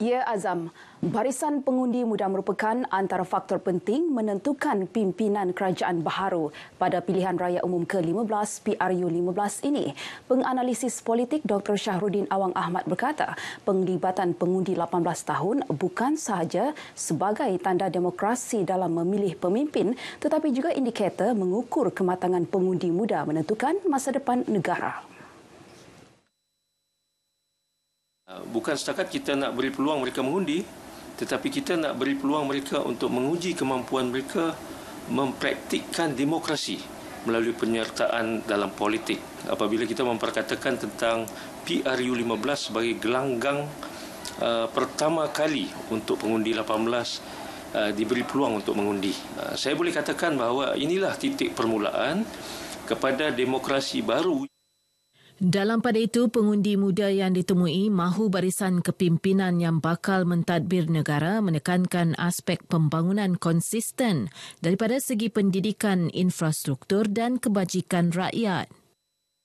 Ya Azam, barisan pengundi muda merupakan antara faktor penting menentukan pimpinan kerajaan baharu pada pilihan raya umum ke-15 PRU-15 ini. Penganalisis politik Dr. Syahrudin Awang Ahmad berkata, penglibatan pengundi 18 tahun bukan sahaja sebagai tanda demokrasi dalam memilih pemimpin tetapi juga indikator mengukur kematangan pengundi muda menentukan masa depan negara. Ah, bukan setakat kita nak beri peluang mereka mengundi tetapi kita nak beri peluang mereka untuk menguji kemampuan mereka mempraktikkan demokrasi melalui penyertaan dalam politik apabila kita memperkatakan tentang PRU15 sebagai gelanggang uh, pertama kali untuk pengundi 18 uh, ah, diberi peluang untuk mengundi uh, saya boleh katakan bahawa inilah titik permulaan kepada demokrasi baru dalam pada itu, pengundi muda yang ditemui mahu barisan kepimpinan yang bakal mentadbir negara menekankan aspek pembangunan konsisten daripada segi pendidikan, infrastruktur dan kebajikan rakyat.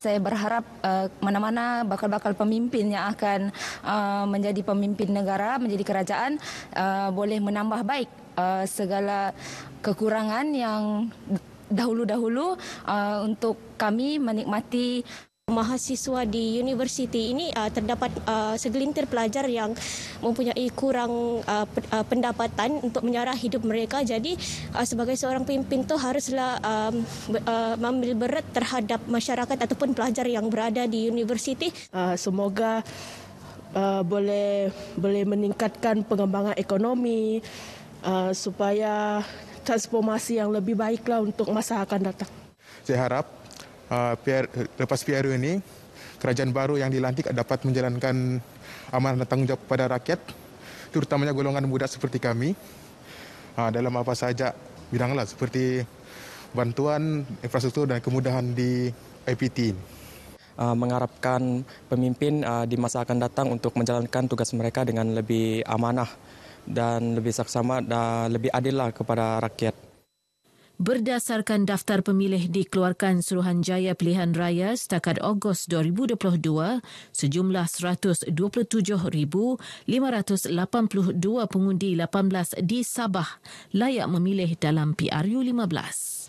Saya berharap uh, mana-mana bakal-bakal pemimpin yang akan uh, menjadi pemimpin negara, menjadi kerajaan uh, boleh menambah baik uh, segala kekurangan yang dahulu-dahulu uh, untuk kami menikmati mahasiswa di universiti ini uh, terdapat uh, segelintir pelajar yang mempunyai kurang uh, uh, pendapatan untuk menyarah hidup mereka jadi uh, sebagai seorang pemimpin tu haruslah um, uh, mengambil berat terhadap masyarakat ataupun pelajar yang berada di universiti uh, semoga uh, boleh boleh meningkatkan pengembangan ekonomi uh, supaya transformasi yang lebih baiklah untuk masa akan datang saya harap Uh, lepas PRU ini kerajaan baru yang dilantik dapat menjalankan amanah dan tanggungjawab kepada rakyat terutamanya golongan muda seperti kami uh, dalam apa saja bidanglah seperti bantuan infrastruktur dan kemudahan di IPT ini uh, mengharapkan pemimpin di masa akan datang untuk menjalankan tugas mereka dengan lebih amanah dan lebih saksama dan lebih adil lah kepada rakyat. Berdasarkan daftar pemilih dikeluarkan Suruhanjaya Pilihan Raya setakat Ogos 2022, sejumlah 127,582 pengundi 18 di Sabah layak memilih dalam PRU 15.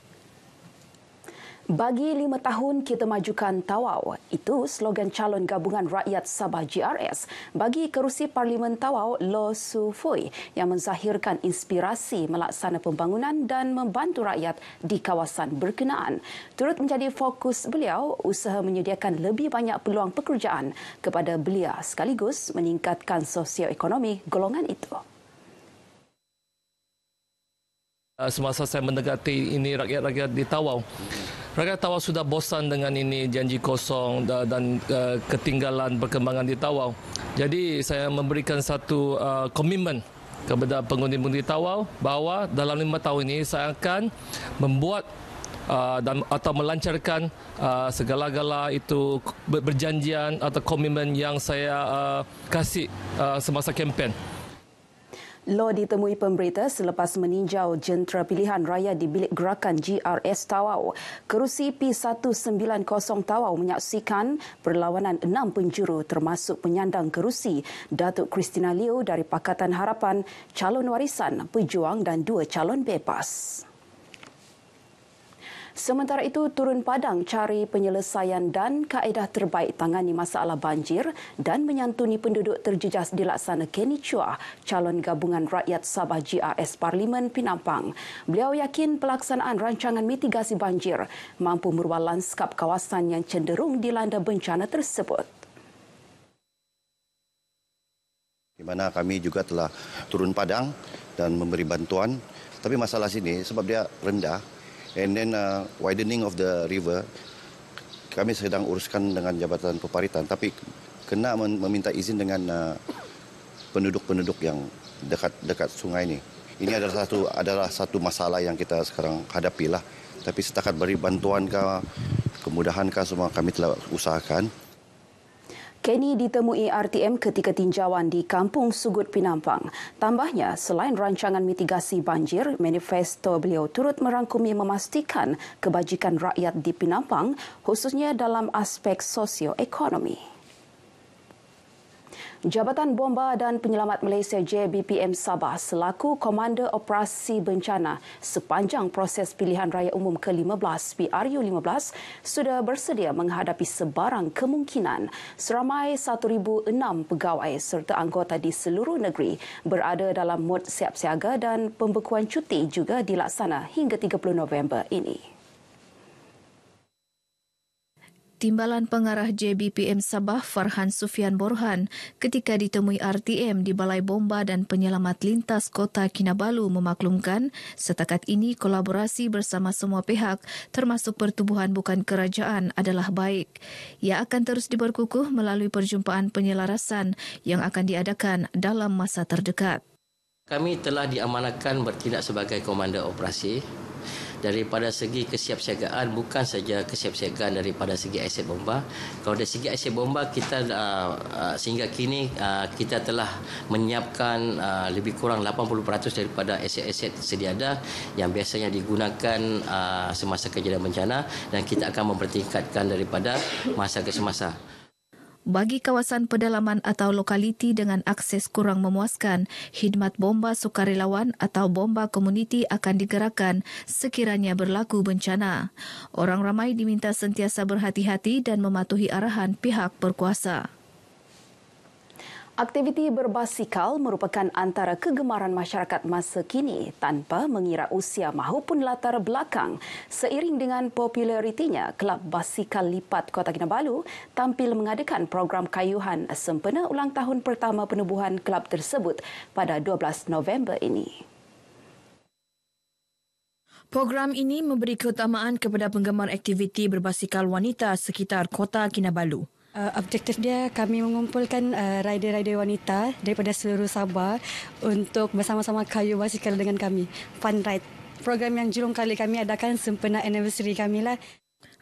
Bagi lima tahun kita majukan Tawau. Itu slogan calon gabungan rakyat Sabah GRS bagi kerusi Parlimen Tawau Lo Su Fui yang menzahirkan inspirasi melaksana pembangunan dan membantu rakyat di kawasan berkenaan. Turut menjadi fokus beliau usaha menyediakan lebih banyak peluang pekerjaan kepada belia sekaligus meningkatkan sosioekonomi golongan itu. Semasa saya mendekati ini rakyat-rakyat di Tawau, Rakyat Tawau sudah bosan dengan ini janji kosong dan, dan uh, eh, ketinggalan perkembangan di Tawau. Jadi saya memberikan satu eh, komitmen uh, kepada pengundi-pengundi Tawau bahawa dalam lima tahun ini saya akan membuat uh, dan atau melancarkan uh, segala-gala itu berjanjian atau komitmen yang saya uh, kasih uh, semasa kempen. Law ditemui pemberita selepas meninjau jentera pilihan raya di bilik gerakan GRS Tawau. Kerusi P190 Tawau menyaksikan perlawanan enam penjuru termasuk penyandang kerusi Datuk Christina Liu dari Pakatan Harapan, calon warisan, pejuang dan dua calon bebas. Sementara itu, turun padang cari penyelesaian dan kaedah terbaik tangani masalah banjir dan menyantuni penduduk terjejas dilaksana Kenny Chua, calon gabungan rakyat Sabah GRS Parlimen Pinampang. Beliau yakin pelaksanaan rancangan mitigasi banjir mampu merubah lanskap kawasan yang cenderung dilanda bencana tersebut. Di mana kami juga telah turun padang dan memberi bantuan. Tapi masalah sini sebab dia rendah, and then uh, widening of the river kami sedang uruskan dengan jabatan peparitan tapi kena meminta izin dengan uh, penduduk-penduduk uh, yang dekat dekat sungai ini ini adalah satu adalah satu masalah yang kita sekarang hadapi lah tapi setakat beri bantuan ke kemudahan ke semua kami telah usahakan Kenny ditemui RTM ketika tinjauan di Kampung Sugut Pinampang. Tambahnya, selain rancangan mitigasi banjir, manifesto beliau turut merangkumi memastikan kebajikan rakyat di Pinampang, khususnya dalam aspek sosioekonomi. ekonomi Jabatan Bomba dan Penyelamat Malaysia JBPM Sabah selaku Komander Operasi Bencana sepanjang proses pilihan raya umum ke-15 PRU15 sudah bersedia menghadapi sebarang kemungkinan. Seramai 1,006 pegawai serta anggota di seluruh negeri berada dalam mod siap siaga dan pembekuan cuti juga dilaksana hingga 30 November ini. Timbalan Pengarah JBPM Sabah Farhan Sufian Borhan ketika ditemui RTM di Balai Bomba dan Penyelamat Lintas Kota Kinabalu memaklumkan setakat ini kolaborasi bersama semua pihak termasuk pertubuhan bukan kerajaan adalah baik. Ia akan terus diberkukuh melalui perjumpaan penyelarasan yang akan diadakan dalam masa terdekat. Kami telah diamanakan bertindak sebagai komander operasi daripada segi kesiapsiagaan bukan saja kesiapsiagaan daripada segi aset bomba kalau dari segi aset bomba kita uh, sehingga kini uh, kita telah menyiapkan uh, lebih kurang 80% daripada aset-aset sedia ada yang biasanya digunakan uh, semasa kejadian bencana dan kita akan mempertingkatkan daripada masa ke semasa bagi kawasan pedalaman atau lokaliti dengan akses kurang memuaskan, khidmat bomba sukarelawan atau bomba komuniti akan digerakkan sekiranya berlaku bencana. Orang ramai diminta sentiasa berhati-hati dan mematuhi arahan pihak berkuasa. Aktiviti berbasikal merupakan antara kegemaran masyarakat masa kini tanpa mengira usia mahupun latar belakang. Seiring dengan popularitinya, Kelab Basikal Lipat Kota Kinabalu tampil mengadakan program kayuhan sempena ulang tahun pertama penubuhan kelab tersebut pada 12 November ini. Program ini memberi keutamaan kepada penggemar aktiviti berbasikal wanita sekitar Kota Kinabalu. Uh, objektif dia kami mengumpulkan uh, rider-rider wanita daripada seluruh Sabah untuk bersama-sama kayu basikal dengan kami. Fun Ride. Program yang julung kali kami adakan sempena anniversary kami lah.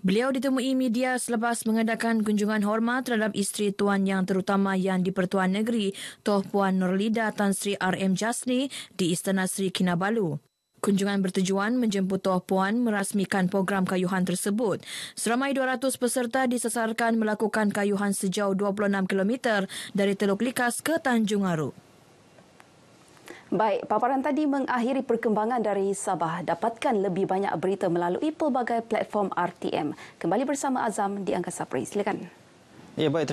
Beliau ditemui media selepas mengadakan kunjungan hormat terhadap isteri tuan yang terutama yang di Pertuan Negeri, Toh Puan Nurlida Tan Sri RM Jasni di Istana Sri Kinabalu. Kunjungan bertujuan menjemput Tua Puan merasmikan program kayuhan tersebut. Seramai 200 peserta disesarkan melakukan kayuhan sejauh 26 km dari Teluk Likas ke Tanjung Aru. Baik, paparan tadi mengakhiri perkembangan dari Sabah. Dapatkan lebih banyak berita melalui pelbagai platform RTM. Kembali bersama Azam di Angkasa Pre. Silakan. Ya, baik, terima